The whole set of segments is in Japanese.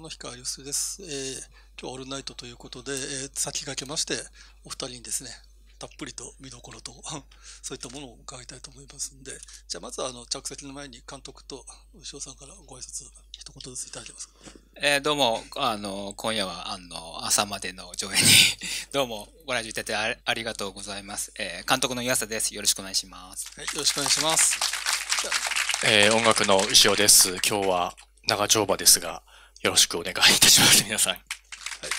の氷川流水です、えー、今日オールナイトということで、えー、先駆けましてお二人にですねたっぷりと見どころと そういったものを伺いたいと思いますんでじゃあまずはあの着席の前に監督と牛尾さんからご挨拶一言ずついただけますか、えー、どうもあの今夜はあの朝までの上映に どうもご来場いただいてありがとうございます、えー、監督の岩佐ですよろしくお願いします、はい、よろしくお願いしますえー、音楽の牛尾です今日は長丁場ですが、よろしくお願いいたします、皆さん。はい、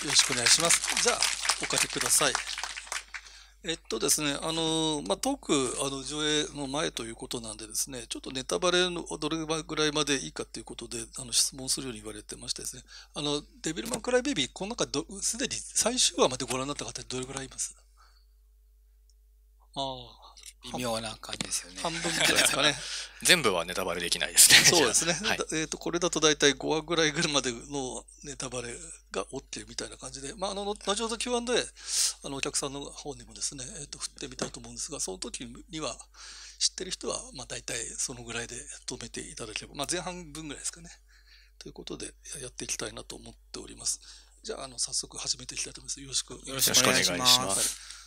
よろしくお願いします。じゃあ、おかけください。えっとですね、あの、まあ、トーク、あの、上映の前ということなんでですね、ちょっとネタバレのどれぐらいまでいいかということで、あの、質問するように言われてましてですね、あの、デビルマン・クライ・ベビー、この中ど、すでに最終話までご覧になった方、どれぐらいいますああ、微妙な感じですよね。半分ぐらいですかね。全部はネタバレできないですね。そうですね。はい、えっ、ー、と、これだと大体5話ぐらいぐらいまでのネタバレが起きてるみたいな感じで、まあ、あの、後ほど Q&A、あの、お客さんの方にもですね、えっ、ー、と、振ってみたいと思うんですが、その時には、知ってる人は、まあ、大体そのぐらいで止めていただければ、まあ、前半分ぐらいですかね。ということで、やっていきたいなと思っております。じゃあ、あの、早速始めていきたいと思います。よろしくお願いします。よろしくお願いします。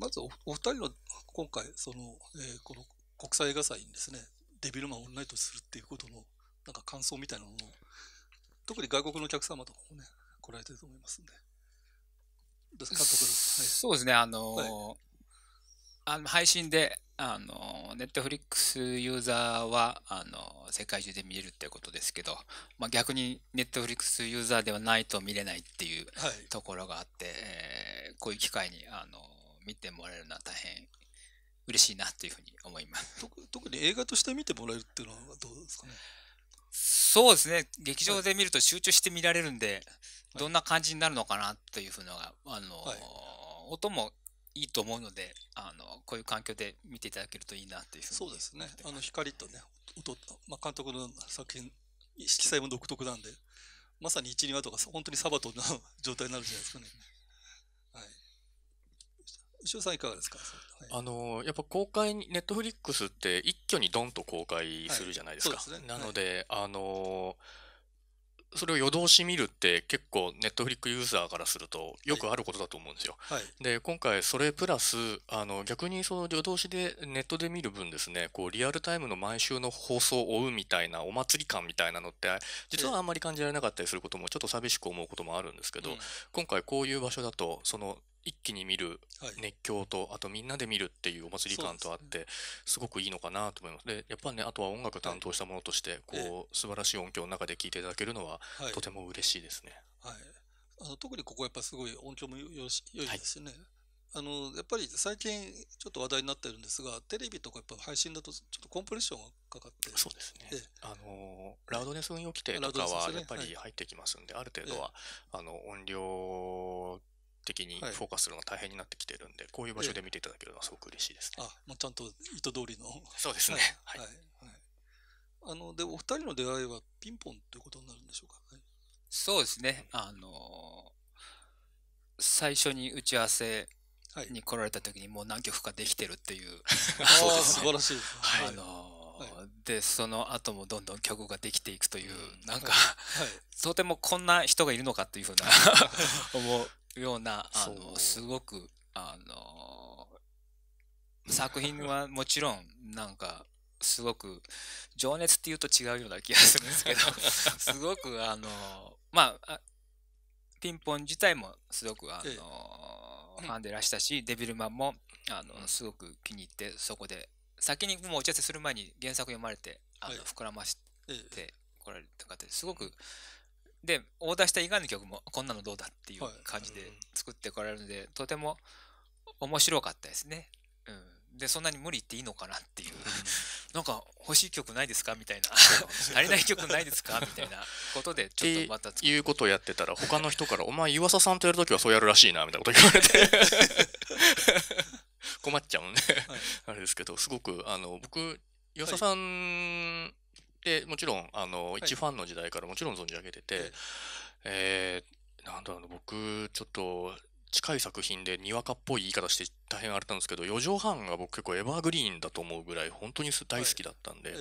まずおお二人は今回その、えー、この国際映画祭にですねデビルマンオンラインとするっていうことのなんか感想みたいなものを特に外国のお客様とかもね来られてると思いますんで。監督、はい、そうですねあのーはい、あの配信であのネットフリックスユーザーはあの世界中で見れるっていうことですけど、まあ、逆にネットフリックスユーザーではないと見れないっていうところがあって、はい、えー、こういう機会にあの見てもらえるのは大変嬉しいなというふうに思います特特に映画として見てもらえるっていうのはどうですかねそうですね劇場で見ると集中して見られるんで、はい、どんな感じになるのかなというふうのがあの、はい、音もいいと思うのであのこういう環境で見ていただけるといいなというふうにそうですねあの光とね音、まあ、監督の作品色彩も独特なんでまさに一二話とか本当にサバトの 状態になるじゃないですかね。さんいかがですか、はい、あのやっぱ公開ネットフリックスって一挙にドンと公開するじゃないですか、はいね、なので、はい、あのそれを夜通し見るって結構ネットフリックユーザーからするとよくあることだと思うんですよ。で今回それプラスあの逆にその夜通しでネットで見る分ですねこうリアルタイムの毎週の放送を追うみたいなお祭り感みたいなのって実はあんまり感じられなかったりすることもちょっと寂しく思うこともあるんですけど、今回こういう場所だとその一気に見る熱狂と、はい、あとみんなで見るっていうお祭り感とあって、すごくいいのかなと思います。で、やっぱね、あとは音楽担当したものとして、こう、素晴らしい音響の中で聴いていただけるのは、とても嬉しいですね。はい。あの特にここやっぱすごい音響もよし良いですね。あのやっぱり最近ちょっと話題になってるんですがテレビとかやっぱ配信だとちょっとコンプレッションがかかってそうですね、であのラウドネス運用規定とかはやっぱり入ってきますんで、ある程度は、あの音量的にフォーカスするのが大変になってきてるんで、こういう場所で見ていただけるのはすごく嬉しいですね。あ、もうちゃんと意図通りの。そうですね。はい。はいあのでお二人の出会いはピンポンということになるんでしょうか、そうですね、あのー、最初に打ち合わせに来られた時にもう何曲かできてるっていう、そうす、素晴らしい、はい、あのーでその後もどんどん曲ができていくという、うん、なんか、はい、とてもこんな人がいるのかっていうふうな 思うような、あの、すごく、あの、作品は もちろん、なんか、すごく、情熱っていうと違うような気がするんですけど、すごく、あの、まあ、ピンポン自体もすごく、あの、ファンでいらしたし、デビルマンも、あの、すごく気に入って、そこで、先にもう打ち合わせする前に原作読まれて、あの、膨らましてこられた方ですごく、でオーダーした以外の曲もこんなのどうだっていう感じで作ってこられるので、はいうん、とても面白かったですね。うん、でそんなに無理言っていいのかなっていう、うん、なんか欲しい曲ないですかみたいな 足りない曲ないですかみたいなことで ちょっとまたっていうことをやってたら他の人から「お前岩佐さんとやるときはそうやるらしいな」みたいなこと言われて困っちゃうね、はい、あれですけどすごくあの僕岩佐さんで、もちろん、あの、一ファンの時代からもちろん存じ上げてて、はい、えー、なんだろうな、僕、ちょっと、近い作品でにわかっぽい言い方して大変あれなんですけど4畳半が僕結構エバーグリーンだと思うぐらい本当に大好きだったんで、はい、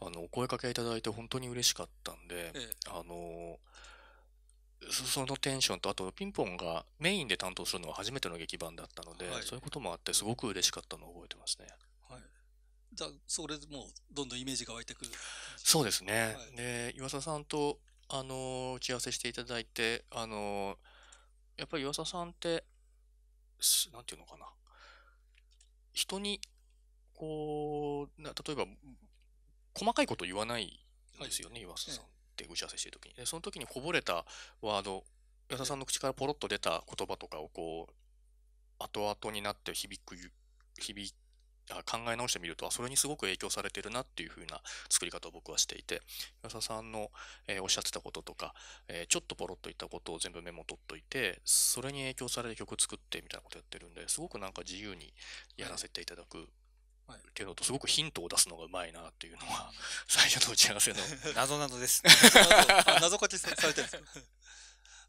あのお声かけいただいて本当に嬉しかったんで、あのそのテンションとあとピンポンがメインで担当するのは初めての劇版だったので、はい、そういうこともあってすごく嬉しかったのを覚えてますね。じゃそれもどんどんイメージが湧いてくる。そうですね。はい、で、岩佐さんと、あの、打ち合わせしていただいて、あの、やっぱり岩佐さんって、なんていうのかな。人に、こう、な例えば、細かいこと言わないんですよね、はい、岩佐さんって打ち合わせしてる時に。で、その時にこぼれたワード、岩佐さんの口からポロッと出た言葉とかを、こう、後々になって響く、響考え直してみると、それにすごく影響されてるなっていう風な作り方を僕はしていて、岩佐さんの、えー、おっしゃってたこととか、えー、ちょっとポロッと言ったことを全部メモ取っといて、それに影響されて曲作ってみたいなことやってるんで、すごくなんか自由にやらせていただく。っていうのと、すごくヒントを出すのがうまいなっていうのは、最初の打ち合わせの。謎な謎です。謎こちされてるんですか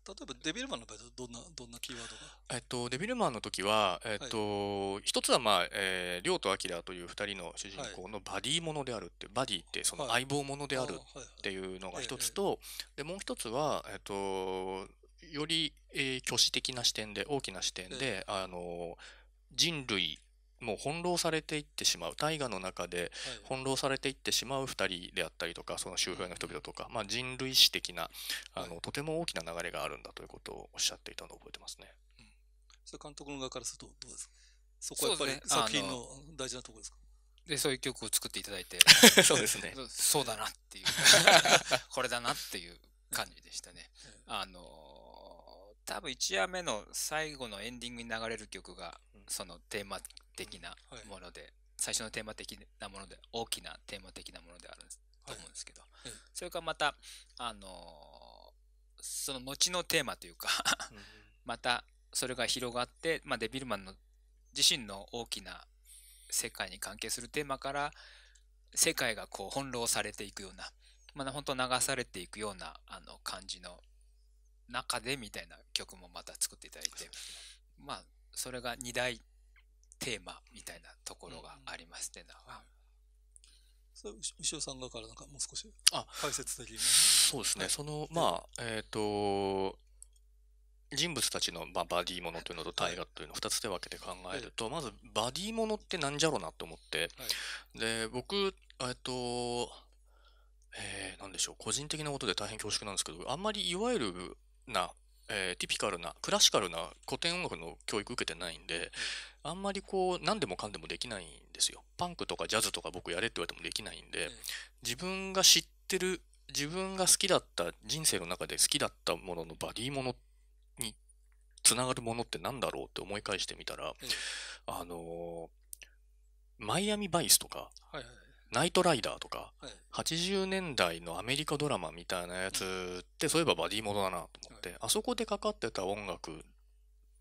例えばデビルマンの場合どんなどんなキーワードが、えっと、デビルマンの時は、えっと、はい、一つは、まあえー、亮と明という二人の主人公のバディものであるってバディってその相棒ものであるっていうのが一つと、でもう一つは、えっと、より、えー、挙手的な視点で大きな視点で、あの人類もう翻弄されていってしまう大河の中で翻弄されていってしまう2人であったりとかその周辺の人々とか、まあ、人類史的なあのとても大きな流れがあるんだということをおっしゃっていたのを覚えてますね。うん、それ監督の側からするとどうですかそこはやっぱり作品の大事なところですかでそういう曲を作っていただいて そうですねそうだなっていう これだなっていう感じでしたね。あの多分1夜目の最後のエンディングに流れる曲がそのテーマ的なもので、はい、最初のテーマ的なもので大きなテーマ的なものであると思うんですけど、それからまたあのー、その後のテーマというかうん、またそれが広がって、まあ、デビルマンの自身の大きな世界に関係するテーマから世界がこう翻弄されていくような、まあ、本当流されていくようなあの感じの中でみたいな曲もまた作っていただいて、まあそれが2大テーマみたいなところがありますて。うん、ろそれ牛尾さんだからなんかもう少し解説的にそうですね、そのまあえっ、ー、と人物たちの、まあ、バディものというのと大河というのを2つで分けて考えると、まずバディものってなんじゃろうなと思って、で僕えっとえー、何でしょう個人的なことで大変恐縮なんですけどあんまりいわゆるな、えー、ティピカルなクラシカルな古典音楽の教育受けてないんで、あんまりこう、何でもかんでもできないんですよ。パンクとかジャズとか僕やれって言われてもできないんで、自分が知ってる、自分が好きだった、人生の中で好きだったもののバディものにつながるものって何だろうって思い返してみたら、あのー、マイアミバイスとか、ナイトライダーとか、80年代のアメリカドラマみたいなやつって、そういえばバディものだなと思って、あそこでかかってた音楽っ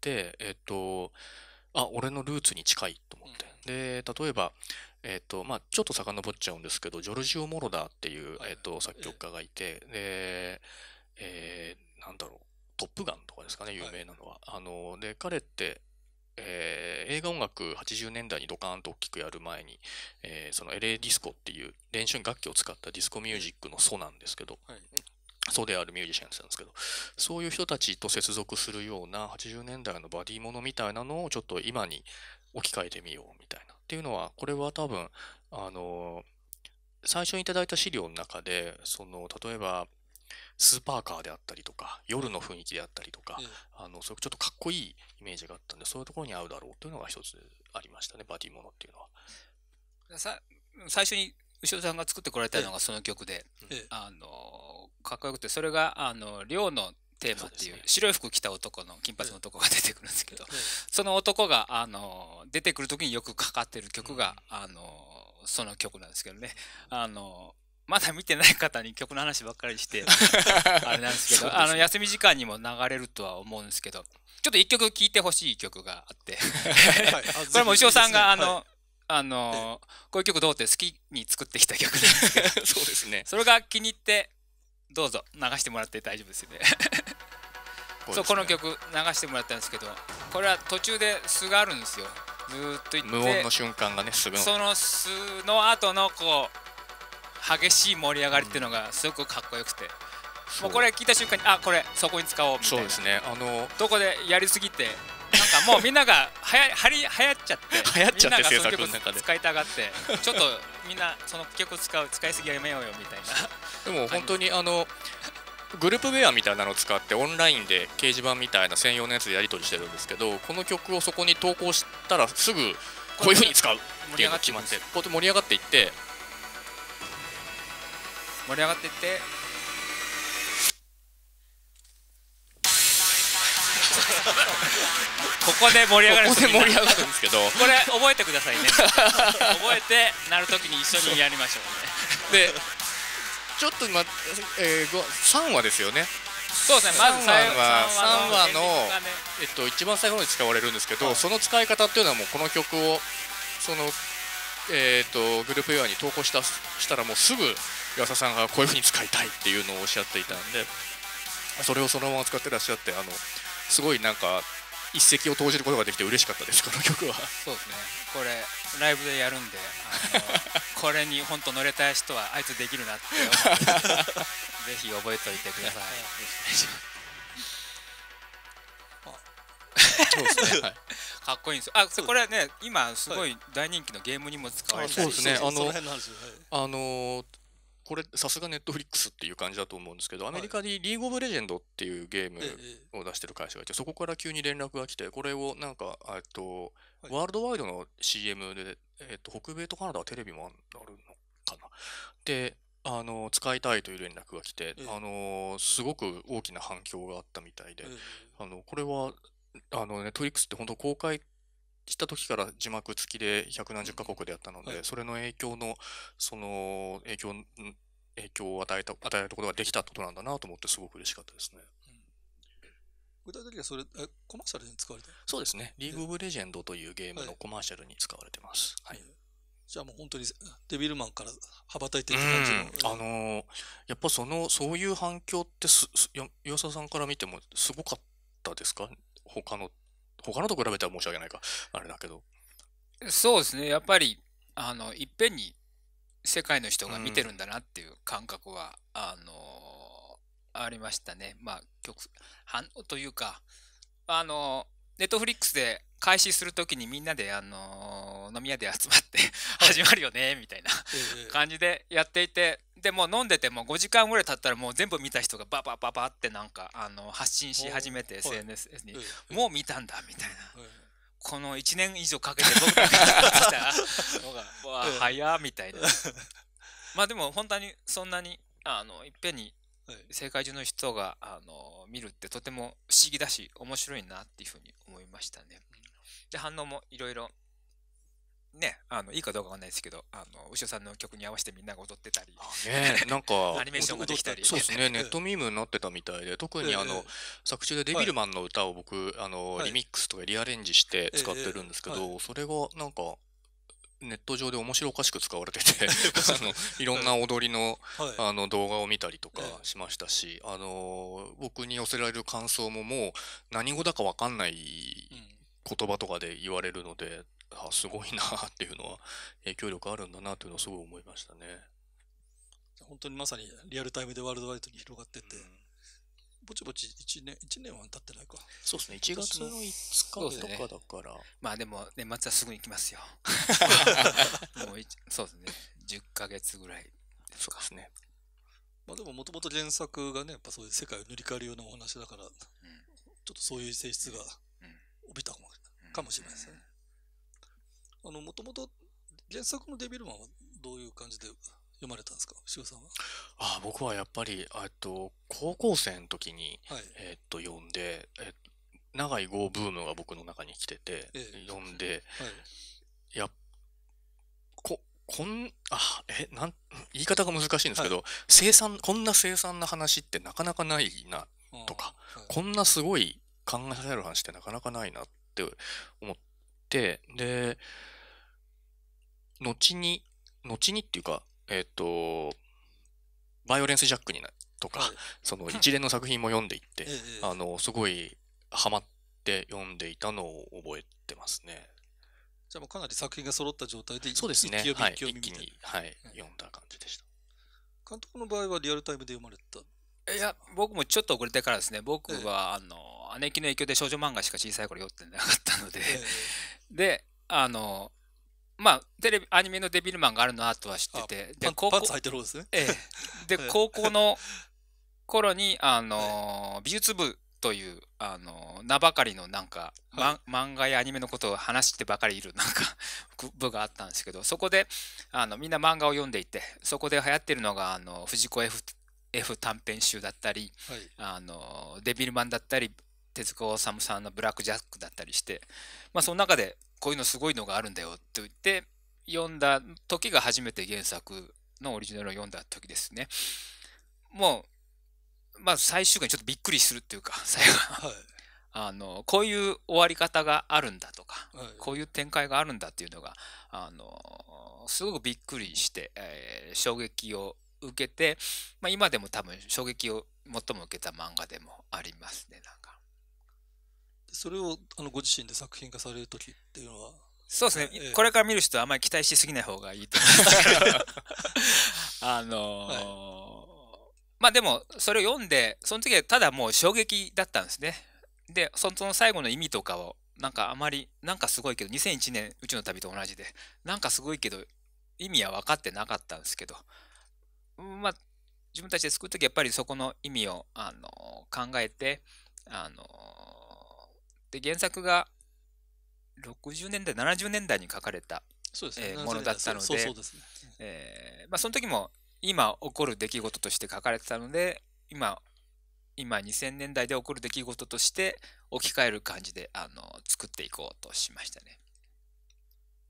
て、えっ、と、あ、俺のルーツに近いと思って。で、例えば、えっ、ー、と、まあ、ちょっと遡っちゃうんですけど、ジョルジオ・モロダーっていう、えっ、と、作曲家がいて、で、えー、なんだろう、トップガンとかですかね、有名なのは。あの、で、彼って、えー、映画音楽80年代にドカーンと大きくやる前に、えー、その LA ディスコっていう練習楽器を使ったディスコミュージックの祖なんですけど、そうであるミュージシャンなんですけど、そういう人たちと接続するような80年代のバディものみたいなのをちょっと今に置き換えてみようみたいな。っていうのは、これは多分、あの、最初にいただいた資料の中で、その、例えば、スーパーカーであったりとか、夜の雰囲気であったりとか、うん、あの、そうちょっとかっこいいイメージがあったんで、そういうところに合うだろうというのが一つありましたね、バディものっていうのは。さ最初に牛尾さんが作ってこられたのがその曲で、あのかっこよくてそれがあの寮のテーマっていう白い服着た男の金髪の男が出てくるんですけど、その男があの出てくる時によくかかってる曲が、あのその曲なんですけどね。あのまだ見てない方に曲の話ばっかりして あれなんですけど、ね、あの休み時間にも流れるとは思うんですけどちょっと一曲聴いてほしい曲があってこ れも牛尾さんがあの、はいあのこういう曲どうって好きに作ってきた曲なんで そうですねそれが気に入ってどうぞ流してもらって大丈夫ですよねそう、ね、この曲流してもらったんですけどこれは途中で素があるんですよずっと無音の瞬間がね素のその素の後のこう激しい盛り上がりっていうのがすごくかっこよくて、うん、もうこれ聞いた瞬間にあこれそこに使おうみたいなそうですねあのどこでやりすぎてかもうみんながはやはり流行っちゃって流行っちゃって制作の中で使いたがってちょっとみんなその曲使う使いすぎはやめようよみたいな でも本当にあのグループウェアみたいなのを使ってオンラインで掲示板みたいな専用のやつでやり取りしてるんですけどこの曲をそこに投稿したらすぐこういうふうに使うっていうのが決まってこうやって盛り上がっていって盛り上がっていって ここで盛り上がるここで盛り上がるんですけどこれ覚えてくださいね 覚えてなるときに一緒にやりましょうねでちょっと今、えー、3話ですよねそうですねまず3話 ,3 話の、ね、えっと、一番最後に使われるんですけど、はい、その使い方っていうのはもうこの曲をそのえーと、グループウェアに投稿したしたらもうすぐ岩佐さんがこういうふうに使いたいっていうのをおっしゃっていたんでそれをそのまま使ってらっしゃってあのすごいなんか一石を投じることができて嬉しかったですこの曲はそうですねこれライブでやるんで これに本当乗れたい人はあいつできるなってぜひ覚えておいてくださいそうですね、かっこいいんですよあそこれね今すごい大人気のゲームにも使われてる、そうですねあの、あのこれさすがネットフリックスっていう感じだと思うんですけど、アメリカでリーグオブレジェンドっていうゲームを出してる会社がいて、そこから急に連絡が来て、これをなんか、えっと、ワールドワイドの CM で、えっと、北米とカナダはテレビもあるのかな。で、あの使いたいという連絡が来て、あのすごく大きな反響があったみたいで、あのこれはあのネットフリックスって本当公開来た時から字幕付きで百何十カ国でやったので、はい、それの影響の、その影響、影響を与えた、与えることができたことなんだなと思って、すごく嬉しかったですね。具体的にはそれえコマーシャルに使われてそうですね。リーグ・オブ・レジェンドというゲームのコマーシャルに使われてます。はい、はい、じゃあもう本当にデビルマンから羽ばたいてる感じの。あのー、やっぱその、そういう反響ってす、岩沢さんから見てもすごかったですか他の他のと比べたら申し訳ないか、あれだけど。そうですね、やっぱり、あの、いっぺんに世界の人が見てるんだなっていう感覚は、うん、あの、ありましたね。まあ、曲、反というか、あの、ネットフリックスで開始するときにみんなで、あのー、飲み屋で集まって 始まるよねみたいな感じでやっていてでも飲んでても5時間ぐらい経ったらもう全部見た人がババババってなんかあの発信し始めて SNS にもう見たんだみたいな。この1年以上かけて僕が見てきたの が「わ早みたいな まあでも本当にそんなにあのいっぺんに世界中の人があの見るってとても不思議だし面白いなっていうふうに思いましたね。で反応もいろいろね、あのいいかどうかわかんないですけど、あの牛尾さんの曲に合わせてみんなが踊ってたり、ね、なんか アニメーションができたり、そうですね、ネットミームになってたみたいで、特にあの、作中でデビルマンの歌を僕、あのリミックスとかリアレンジして使ってるんですけど、それがなんかネット上で面白おかしく使われてて あのいろんな踊りのはい、あの動画を見たりとかしましたし、あの僕に寄せられる感想ももう何語だか分かんない言葉とかで言われるので、あすごいなっていうのは影響力あるんだなというのをすごい思いましたね。本当にまさにリアルタイムでワールドワイドに広がってて、うん、ぼちぼち1年、1年は経ってないか。そうですね、1月の5日とかだから。ね、まあでも、年末はすぐに行きますよ。もうそうですね、10ヶ月ぐらいですか。そうですね。まあでも、もともと原作がね、やっぱそういう世界を塗り替えるようなお話だから、うん、ちょっとそういう性質が帯びたかも,、かもしれないですね。あの、もともと原作のデビルマンはどういう感じで読まれたんですか潮さんはあ僕はやっぱりと高校生の時に、はい、えっと読んで、え長い号ブームが僕の中に来てて、ええ、読んで、はい、やここんあえなん言い方が難しいんですけど、はい、生産こんな凄惨な話ってなかなかないなとか、こんなすごい考えられる話ってなかなかないなって思ってで後に後にっていうかえっ、ー、と、バイオレンス・ジャックになとか、はい、その一連の作品も読んでいって、あの、すごいハマって読んでいたのを覚えてますね。じゃあもうかなり作品が揃った状態で、そうですね。一気、に、はい、読んだ感じでした。監督の場合はリアルタイムで読まれたいや、僕もちょっと遅れてからですね、僕は、あの、姉貴の影響で少女漫画しか小さい頃読ってなかったので、で、あの、まあ、テレビ、アニメのデビルマンがあるの後は知ってて。で、高校。ええ。で、高校の 頃に、あの、美術部という、あの、名ばかりのなんか、はい、漫画やアニメのことを話してばかりいる、なんか、部があったんですけど、そこで、あの、みんな漫画を読んでいて、そこで流行ってるのが、あの、藤子 F、F 短編集だったり、はい、あの、デビルマンだったり、手塚治虫さんの「ブラック・ジャック」だったりして、まあ、その中でこういうのすごいのがあるんだよって言って読んだ時が初めて原作のオリジナルを読んだ時ですね。もう、まあ最終回にちょっとびっくりするっていうか、最後、はい、あの、こういう終わり方があるんだとか、はい、こういう展開があるんだっていうのが、あの、すごくびっくりして、えー、衝撃を受けて、まあ今でも多分衝撃を最も受けた漫画でもありますね、なんか。それをあのご自身で作品化される時っていうのはそうですね、ええ、これから見る人はあまり期待しすぎない方がいいと思いますけど あのまあでもそれを読んでその時はただもう衝撃だったんですねでその最後の意味とかをなんかあまりなんかすごいけど2001年宇宙の旅と同じでなんかすごいけど意味は分かってなかったんですけどまあ自分たちで作る時やっぱりそこの意味をあの考えてあので、原作が60年代、70年代に書かれた、そうですねえー、ものだったので、そうそうですねえまあ、その時も今起こる出来事として書かれてたので、今、今2000年代で起こる出来事として置き換える感じであの作っていこうとしましたね。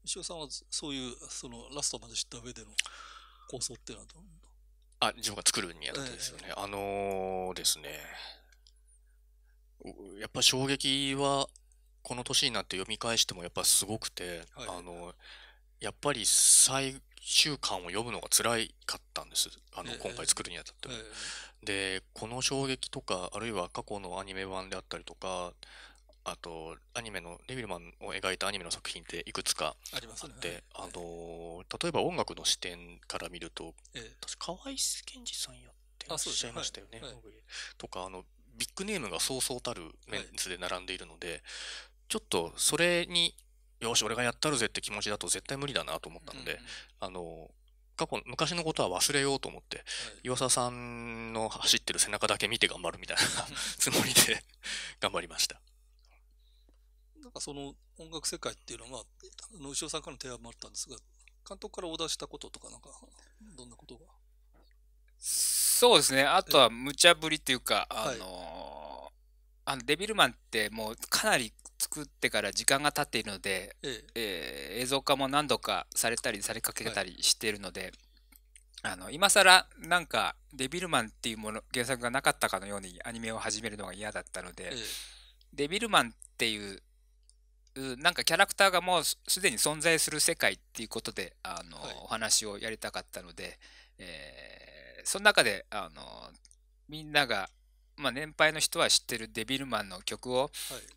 石尾さんはそういうそのラストまで知った上での構想っていうのはどうあ、自分が作るにあたってですよね。えー、あのー、ですね、やっぱ衝撃はこの年になって読み返してもやっぱすごくて、はい、あのやっぱり最終巻を読むのが辛かったんですあの、今回作るにあたっても。えー、でこの衝撃とかあるいは過去のアニメ版であったりとかあとアニメのレビルマンを描いたアニメの作品っていくつかあってあの例えば音楽の視点から見ると、えー、河合健二さんやってらっしゃいましたよね。はいはい、とかあのビッグネームがそうそうたるメンツで並んでいるので、はい、ちょっとそれに、よし、俺がやったるぜって気持ちだと絶対無理だなと思ったので、うん、あの、過去、昔のことは忘れようと思って、はい、岩沢さんの走ってる背中だけ見て頑張るみたいな つもりで頑張りました。なんかその音楽世界っていうのは、後ろさんからの提案もあったんですが、監督からオーダーしたこととか、なんか、どんなことがそうですね。あとは無茶ぶりというか、あのあのデビルマンってもうかなり作ってから時間が経っているので、ええー映像化も何度かされたりされかけたりしているので、あの今更なんかデビルマンっていうもの原作がなかったかのようにアニメを始めるのが嫌だったので、ええデビルマンっていうなんかキャラクターがもうすでに存在する世界っていうことであの、はいお話をやりたかったので、えーその中で、あのみんなが、まあ、年配の人は知ってるデビルマンの曲を、はい、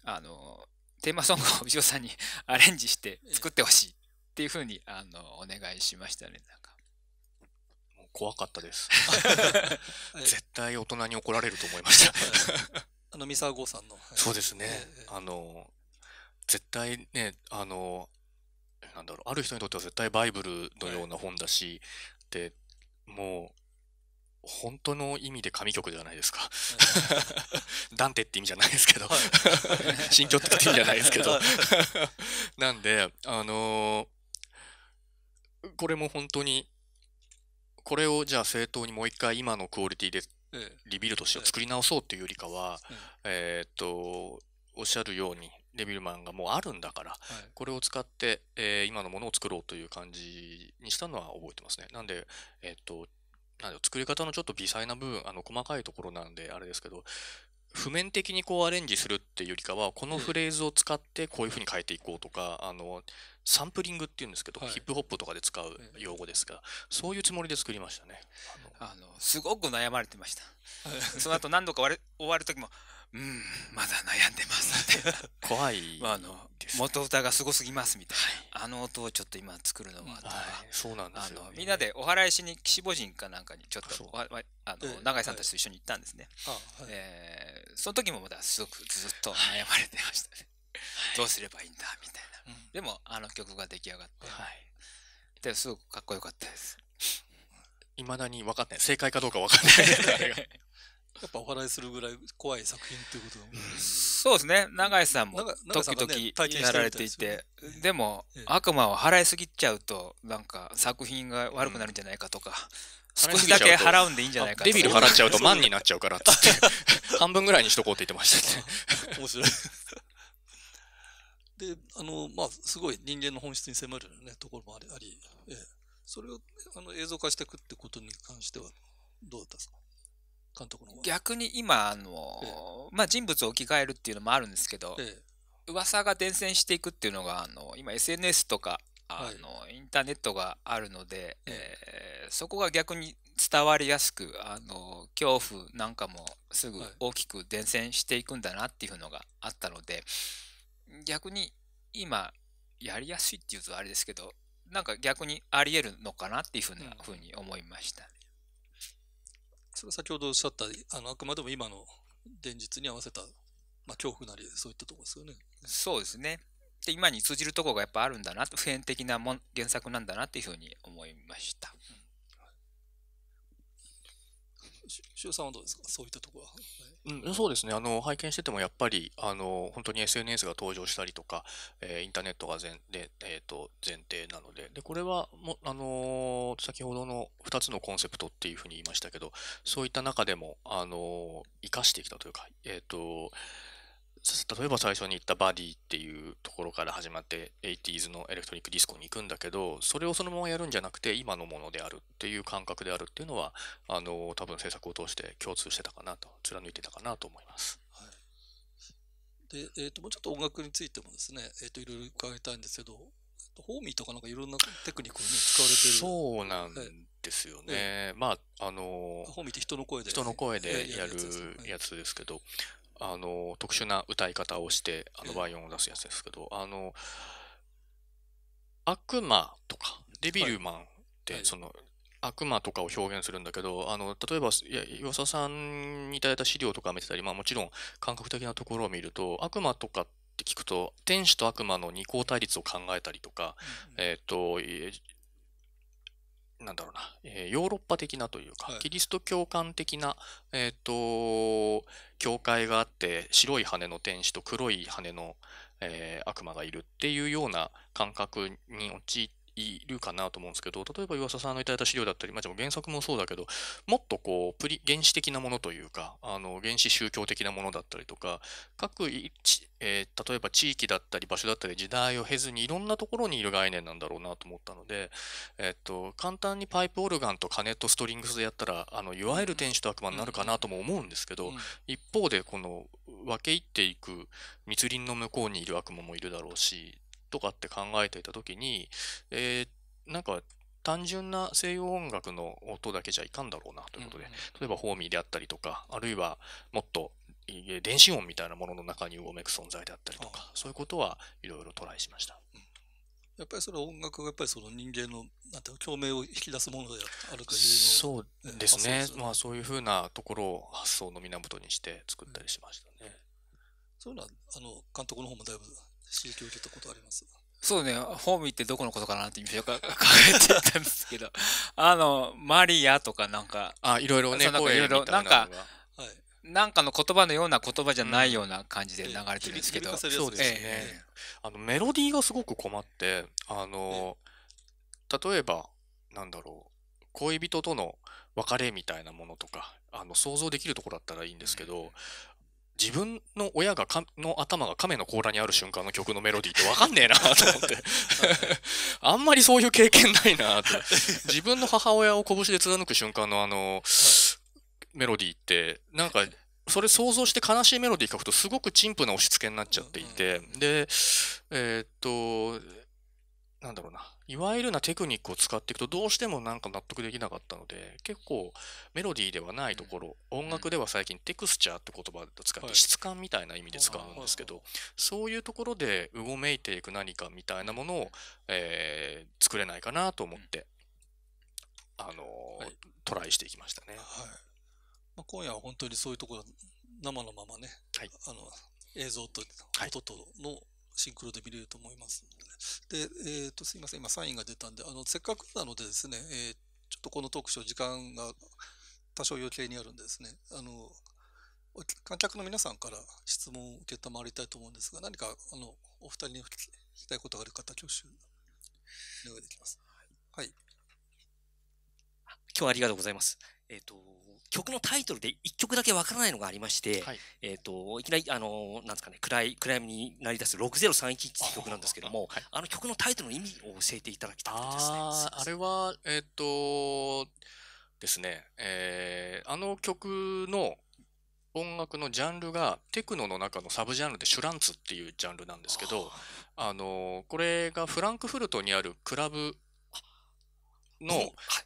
あのテーマソングを藤尾さんに アレンジして作ってほしいっていうふうに、あのお願いしましたね。なんかもう怖かったです。絶対大人に怒られると思いました。あの、ミサゴさんの。そうですね。あの、絶対ね、あの、なんだろう、ある人にとっては絶対バイブルのような本だし、で、もう、本当の意味で神曲ではないですか、ダンテって意味じゃないですけど、新 曲って意味じゃないですけどなんであのー、これも本当にこれをじゃあ正当にもう一回今のクオリティでリビルとして作り直そうっていうよりかは、えー、っとおっしゃるようにデビルマンがもうあるんだから、はい、これを使って、えー、今のものを作ろうという感じにしたのは覚えてますね。なんで、えっ、となん作り方のちょっと微細な部分、あの細かいところなんであれですけど、譜面的にこうアレンジするっていうよりかはこのフレーズを使ってこういうふうに変えていこうとか、うん、あのサンプリングっていうんですけど、はい、ヒップホップとかで使う用語ですが、そういうつもりで作りましたねあのすごく悩まれてました その後何度か終わる時もうんまだ悩んでます 怖い、まあ、あの元歌がすごすぎますみたいな、はい、あの音をちょっと今作るのは、あはい、そうなんですよ、ね、みんなでお祓いしに岸母人かなんかにちょっとわ、あの永井さんたちと一緒に行ったんですね、はい、えー、その時もまだすごくずっと悩まれてましたね、どうすればいいんだみたいな、でもあの曲が出来上がって、はい、ですごくかっこよかったですいまだに分かんない正解かどうか分かんない やっぱお祓いするぐらい怖い作品ということんそうですね。永井さんも時々やられていて、でも、悪魔を払いすぎちゃうと、なんか作品が悪くなるんじゃないかとか、少しだけ払うんでいいんじゃないかデビル払っちゃうと万になっちゃうからってって、半分ぐらいにしとこうって言ってましたね。面白い。で、あの、まあ、すごい人間の本質に迫るね、ところもあり、ありええ、それをあの映像化していくってことに関しては、どうだったんですか監督の逆に今あの、まあ、人物を置き換えるっていうのもあるんですけど、ええ、噂が伝染していくっていうのがあの今 SNS とかあの、はい、インターネットがあるので、えええー、そこが逆に伝わりやすくあの恐怖なんかもすぐ大きく伝染していくんだなっていうのがあったので、はい、逆に今やりやすいっていうとあれですけどなんか逆にありえるのかなっていうふうな、ふうに思いましたね。それは先ほどおっしゃった、あのあくまでも今の現実に合わせた、まあ、恐怖なり、そういったところですよね。そうですね。で今に通じるところがやっぱあるんだなと、普遍的なも原作なんだなっていうふうに思いました。うんしゅうさんはどうですかそういったところは、はい、うん、そうですねあの拝見しててもやっぱりあの本当に SNS が登場したりとか、えー、インターネットが前で、えーと、と前提なのででこれはも、あのー、先ほどの2つのコンセプトっていうふうに言いましたけどそういった中でも、あのー、生かしてきたというか、えっ、ー、と例えば最初に言ったバディっていうところから始まって 80s のエレクトリックディスコに行くんだけどそれをそのままやるんじゃなくて今のものであるっていう感覚であるっていうのはあの多分制作を通して共通してたかなと貫いてたかなと思います。はい、でえーと、もうちょっと音楽についてもですね、えーと、いろいろ伺いたいんですけどホーミーとかなんかいろんなテクニックを、ね、使われてるそうなんですよね、えまああのホーミーって人の声で人の声でやるやつですけど、えあの特殊な歌い方をしてあのバイオを出すやつですけど、あの悪魔とかデビルマンってその、はい悪魔とかを表現するんだけど、あの例えば岩佐さんにいただいた資料とか見てたり、まあ、もちろん感覚的なところを見ると悪魔とかって聞くと天使と悪魔の二項対立を考えたりとか、うん、えーとなんだろうな、えヨーロッパ的なというか、はい、キリスト教観的な、えーと、教会があって白い羽の天使と黒い羽の、えー、悪魔がいるっていうような感覚に陥っいるかなと思うんですけど、例えば岩佐さんのいただいた資料だったり、まあ、でも原作もそうだけど、もっとこう、プリ、原始的なものというか、あの、原始宗教的なものだったりとか、各一、えー、例えば地域だったり場所だったり時代を経ずにいろんなところにいる概念なんだろうなと思ったので、えっと、簡単にパイプオルガンとカネットストリングスでやったら、あの、いわゆる天使と悪魔になるかなとも思うんですけど、一方でこの分け入っていく密林の向こうにいる悪魔もいるだろうし、とかって考えていた時に、えー、なんか単純な西洋音楽の音だけじゃいかんだろうなということで、うんうん、例えばホーミーであったりとか、あるいはもっと電子音みたいなものの中にうごめく存在であったりとか、そういうことはいろいろトライしました。やっぱりそれは音楽がやっぱりその人間のなんていう共鳴を引き出すものであるというそうですね、すまあ、そういうふうなところを発想の源にして作ったりしましたね。うん、そういうのはあの監督の方もだいぶ刺激を受けたことありますそうね、ホームーってどこのことかなって今、よく 考えてたんですけど、あの、マリアとかなんか、あ、いろいろね、いろいろ、なんか、はい、なんかの言葉のような言葉じゃないような感じで流れてるんですけど、うん、そうですね、えあのメロディーがすごく困って、あの、ね、例えば、なんだろう、恋人との別れみたいなものとか、あの想像できるところだったらいいんですけど、うん、自分の親がかの頭が亀の甲羅にある瞬間の曲のメロディーって分かんねえなと思って あんまりそういう経験ないなて。自分の母親を拳で貫く瞬間のあの、メロディーってなんかそれ想像して悲しいメロディー書くとすごく陳腐な押し付けになっちゃっていてでえっとなんだろうないわゆるなテクニックを使っていくとどうしてもなんか納得できなかったので結構メロディーではないところ、音楽では最近テクスチャーって言葉で使って質感みたいな意味で使うんですけど、そういうところでうごめいていく何かみたいなものを、えー、作れないかなと思って、あのトライしていきましたね、はいまあ、今夜は本当にそういうところ生のままね、はい、あの映像と音とのシンクロで見れると思いますので。で、えっ、ー、と、すいません。今、サインが出たんで、あの、せっかくなのでですね、えー、ちょっとこのトークショー、時間が多少余計にあるんですね。あの、観客の皆さんから質問を受けたまりたいと思うんですが、何か、あの、お二人に聞きたいことがある方、挙手、お願いできます。はい。今日はありがとうございます。えっ、ー、と、曲のタイトルで1曲だけわからないのがありまして、はい、えっ、ー、と、いきなり、あの、なんですかね、暗い、暗闇になり出す60311っていう曲なんですけども、はい、あの曲のタイトルの意味を教えていただきたいですね。ああれは、えっ、ー、と、ですね、えー、あの曲の音楽のジャンルがテクノの中のサブジャンルでシュランツっていうジャンルなんですけど、あのこれがフランクフルトにあるクラブの、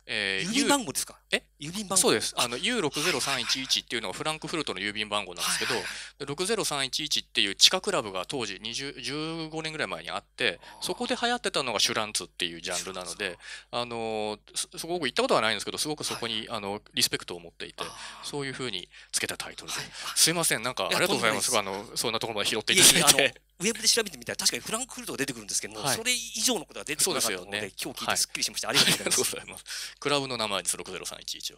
えー、郵便番号ですかえ郵便番号そうですあの U60311 っていうのがフランクフルトの郵便番号なんですけど、はい60311っていう地下クラブが当時20 15年ぐらい前にあってそこで流行ってたのがシュランツっていうジャンルなのであのすごく行ったことはないんですけどすごくそこに、あのリスペクトを持っていてそういうふうにつけたタイトルで、すいませんなんかありがとうございますあのそんなところまで拾っていただいて。いやいやウェブで調べてみたら確かにフランクフルトが出てくるんですけども、はい、それ以上のことが出てくるかでたので、ね、今日聞いてすっきりしました、はい、ありがとうございます。クラブの名前です60311就。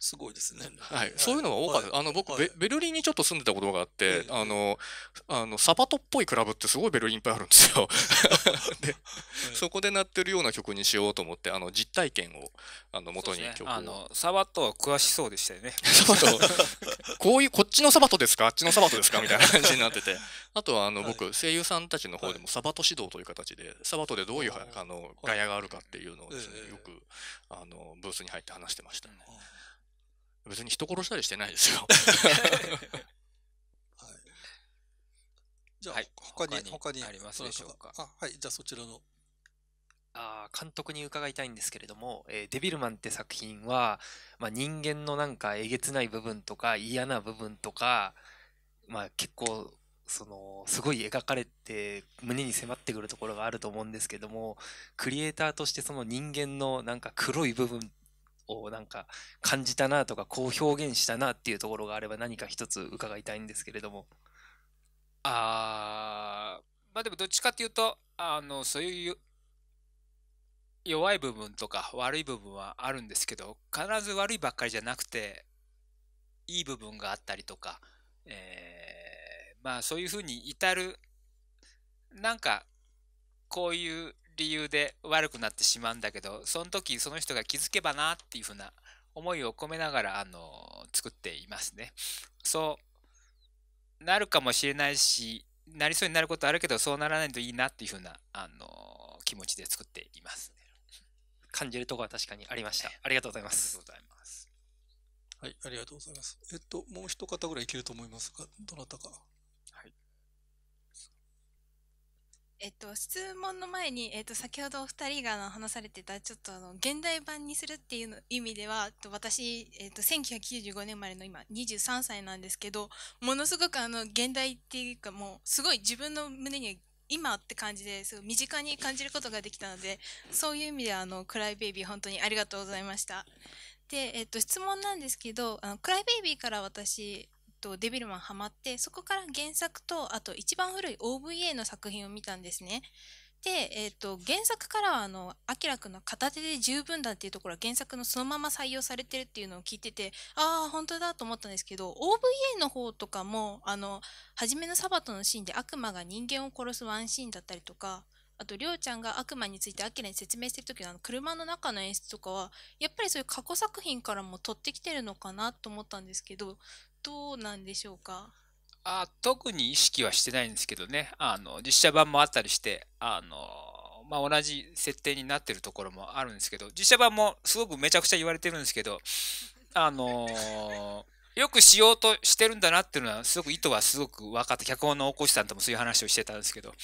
すごいですね。はい。そういうのが多かった。あの、僕、ベルリンにちょっと住んでたことがあって、あの、あの、サバトっぽいクラブってすごいベルリンいっぱいあるんですよ。で、そこで鳴ってるような曲にしようと思って、あの、実体験を、あの、元に曲を。あの、サバト詳しそうでしたよね。サバト、こういう、こっちのサバトですかあっちのサバトですかみたいな感じになってて。あとは、あの、僕、声優さんたちの方でもサバト指導という形で、サバトでどういう、あの、ガヤがあるかっていうのをですね、よく、あの、ブースに入って話してましたね。別に人殺したりしてないですよ。はい、じゃあ、はい、他に、他にありますでしょうか。あはい、じゃあそちらの。あ監督に伺いたいんですけれども、えー、デビルマンって作品は、まあ、人間のなんかえげつない部分とか嫌な部分とか、まあ、結構そのすごい描かれて胸に迫ってくるところがあると思うんですけどもクリエイターとしてその人間のなんか黒い部分をなんか感じたなとかこう表現したなっていうところがあれば何か一つ伺いたいんですけれどもあまあでもどっちかっていうとあのそういう弱い部分とか悪い部分はあるんですけど必ず悪いばっかりじゃなくていい部分があったりとか、えー、まあそういうふうに至るなんかこういう理由で悪くなってしまうんだけど、その時その人が気づけばなっていうふうな思いを込めながら、あの、作っていますね。そう、なるかもしれないし、なりそうになることあるけど、そうならないといいなっていうふうな、あの、気持ちで作っています。感じるとこは確かにありました。ありがとうございます。ありがとうございます。はい、ありがとうございます。えっと、もう一方ぐらいいけると思いますが、どなたか。えっと、質問の前に、えっと、先ほどお二人が話されてた、ちょっとあの、現代版にするっていう意味では、私、えっと、1995年生まれの今、23歳なんですけど、ものすごくあの、現代っていうかもう、すごい自分の胸に今って感じですごい身近に感じることができたので、そういう意味ではあの、クライベイビー本当にありがとうございました。で、えっと、質問なんですけど、あのクライベイビーから私、と、デビルマンハマって、そこから原作と、あと一番古い OVA の作品を見たんですね。で、えー、と、原作からは、あの、アキラくんの片手で十分だっていうところは原作のそのまま採用されてるっていうのを聞いてて、ああ、本当だと思ったんですけど、OVA の方とかも、あの、初めのサバトのシーンで悪魔が人間を殺すワンシーンだったりとか、あと、りょうちゃんが悪魔についてアキラに説明してる時のの車の中の演出とかは、やっぱりそういう過去作品からも取ってきてるのかなと思ったんですけど、どうなんでしょうかあ特に意識はしてないんですけどねあの実写版もあったりしてあの、まあ、同じ設定になってるところもあるんですけど実写版もすごくめちゃくちゃ言われてるんですけどあの よくしようとしてるんだなっていうのはすごく意図はすごく分かって脚本の大越さんともそういう話をしてたんですけど、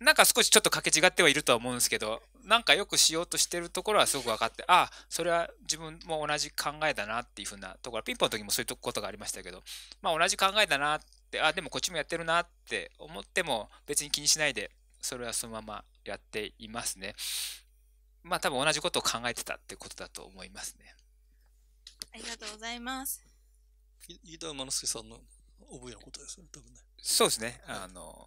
うん、なんか少しちょっとかけ違ってはいるとは思うんですけどなんかよくしようとしてるところはすごく分かってあそれは自分も同じ考えだなっていうふうなところピンポンの時もそういうことがありましたけど、まあ、同じ考えだなってあでもこっちもやってるなって思っても別に気にしないでそれはそのままやっていますねまあ多分同じことを考えてたってことだと思いますねありがとうございます飯田馬之助さんの覚えのことですね多分ねそうですねあの、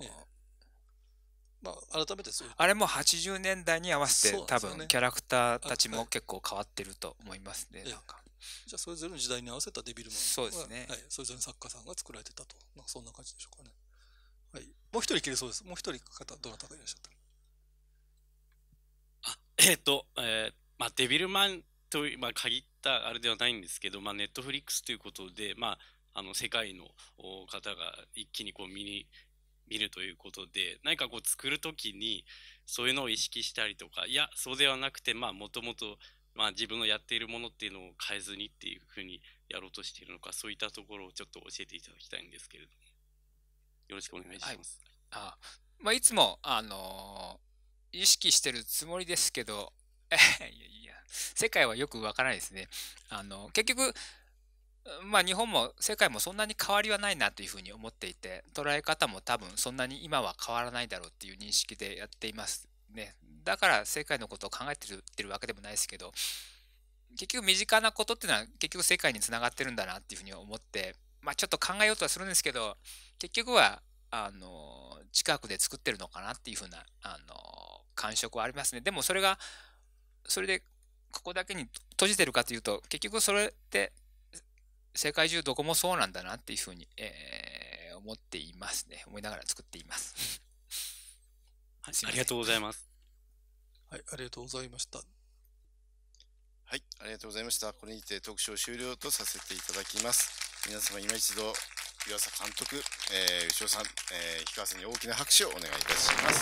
改めてそうあれも80年代に合わせて、ね、多分キャラクターたちも結構変わってると思いますね、はい、なんか、ええ、じゃあそれぞれの時代に合わせたデビルマンそうですね、はい、それぞれの作家さんが作られてたとなんかそんな感じでしょうかね、はい、もう一人切れそうですもう一人方どなたかいらっしゃったあえっ、ー、と、えーまあ、デビルマンと、まあ、限ったあれではないんですけど、まあ、ネットフリックスということで、まあ、あの世界の方が一気にこう見に見るということで何かこう作る時にそういうのを意識したりとかいやそうではなくてまあもともと自分のやっているものっていうのを変えずにっていうふうにやろうとしているのかそういったところをちょっと教えていただきたいんですけれどもよろしくお願いします。はい、あまあ、いつも、あのー、意識してるつもりですけど いやいや世界はよくわからないですね。あの結局まあ、日本も世界もそんなに変わりはないなというふうに思っていて捉え方も多分そんなに今は変わらないだろうっていう認識でやっていますねだから世界のことを考えてるてるわけでもないですけど結局身近なことっていうのは結局世界につながってるんだなっていうふうに思って、まあ、ちょっと考えようとはするんですけど結局はあの近くで作ってるのかなっていうふうなあの感触はありますねでもそれがそれでここだけに閉じてるかというと結局それって世界中どこもそうなんだなっていうふうに、えー、思っていますね。思いながら作っています。はい、ありがとうございます。はい、ありがとうございました。はい、ありがとうございました。これにて特集終了とさせていただきます。皆様、今一度、岩佐監督、えー、牛尾さん、えー、氷川さんに大きな拍手をお願いいたします。